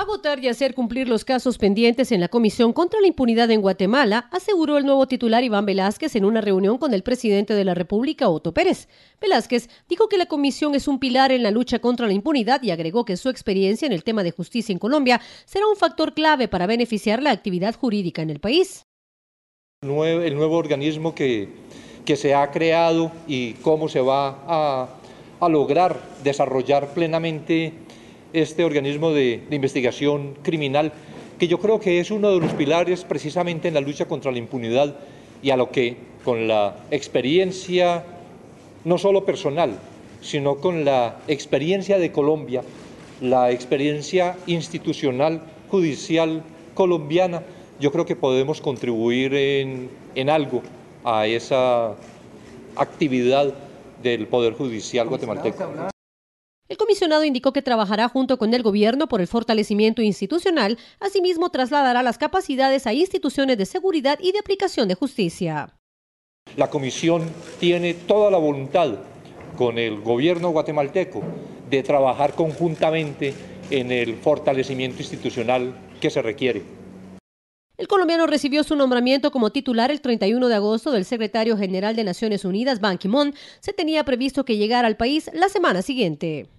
A votar y hacer cumplir los casos pendientes en la Comisión contra la Impunidad en Guatemala, aseguró el nuevo titular Iván Velázquez en una reunión con el presidente de la República, Otto Pérez. Velázquez dijo que la comisión es un pilar en la lucha contra la impunidad y agregó que su experiencia en el tema de justicia en Colombia será un factor clave para beneficiar la actividad jurídica en el país. El nuevo organismo que, se ha creado y cómo se va a lograr desarrollar plenamente este organismo de, investigación criminal, que yo creo que es uno de los pilares precisamente en la lucha contra la impunidad y a lo que con la experiencia no solo personal, sino con la experiencia de Colombia, la experiencia institucional, judicial colombiana, yo creo que podemos contribuir en algo a esa actividad del Poder Judicial guatemalteco. El comisionado indicó que trabajará junto con el gobierno por el fortalecimiento institucional, asimismo trasladará las capacidades a instituciones de seguridad y de aplicación de justicia. La comisión tiene toda la voluntad con el gobierno guatemalteco de trabajar conjuntamente en el fortalecimiento institucional que se requiere. El colombiano recibió su nombramiento como titular el 31 de agosto del secretario general de Naciones Unidas, Ban Ki-moon. Se tenía previsto que llegara al país la semana siguiente.